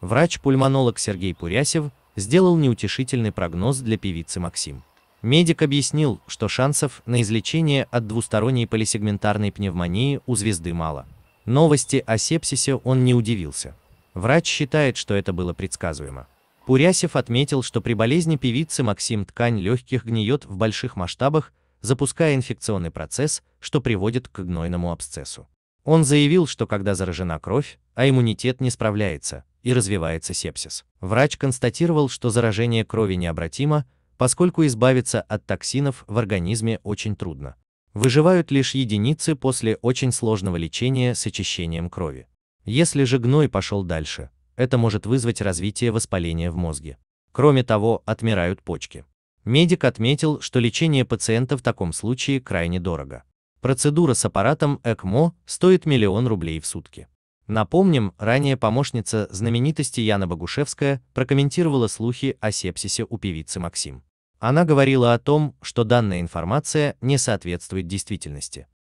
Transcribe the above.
Врач-пульмонолог Сергей Пурясев сделал неутешительный прогноз для певицы Максим. Медик объяснил, что шансов на излечение от двусторонней полисегментарной пневмонии у звезды мало. Новости о сепсисе он не удивился. Врач считает, что это было предсказуемо. Пурясев отметил, что при болезни певицы Максим ткань легких гниет в больших масштабах, запуская инфекционный процесс, что приводит к гнойному абсцессу. Он заявил, что когда заражена кровь, а иммунитет не справляется, и развивается сепсис. Врач констатировал, что заражение крови необратимо, поскольку избавиться от токсинов в организме очень трудно. Выживают лишь единицы после очень сложного лечения с очищением крови. Если же гной пошел дальше, это может вызвать развитие воспаления в мозге. Кроме того, отмирают почки. Медик отметил, что лечение пациента в таком случае крайне дорого. Процедура с аппаратом ЭКМО стоит миллион рублей в сутки. Напомним, ранее помощница знаменитости Яна Богушевская прокомментировала слухи о сепсисе у певицы Максим. Она говорила о том, что данная информация не соответствует действительности.